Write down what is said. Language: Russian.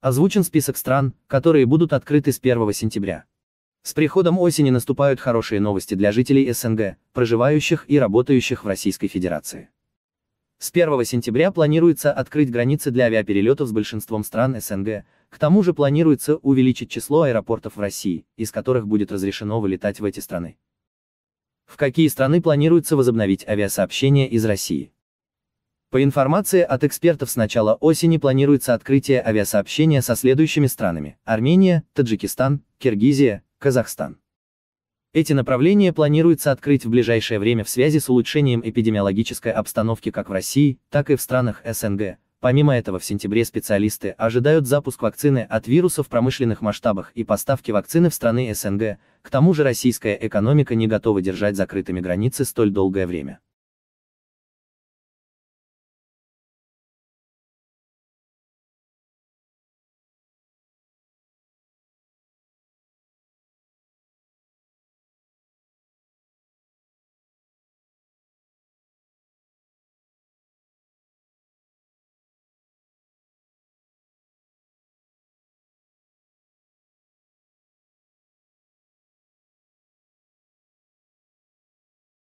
Озвучен список стран, которые будут открыты с 1 сентября. С приходом осени наступают хорошие новости для жителей СНГ, проживающих и работающих в Российской Федерации. С 1 сентября планируется открыть границы для авиаперелетов с большинством стран СНГ, к тому же планируется увеличить число аэропортов в России, из которых будет разрешено вылетать в эти страны. В какие страны планируется возобновить авиасообщение из России? По информации от экспертов с начала осени планируется открытие авиасообщения со следующими странами – Армения, Таджикистан, Киргизия, Казахстан. Эти направления планируется открыть в ближайшее время в связи с улучшением эпидемиологической обстановки как в России, так и в странах СНГ. Помимо этого в сентябре специалисты ожидают запуск вакцины от вируса в промышленных масштабах и поставки вакцины в страны СНГ, к тому же российская экономика не готова держать закрытыми границы столь долгое время.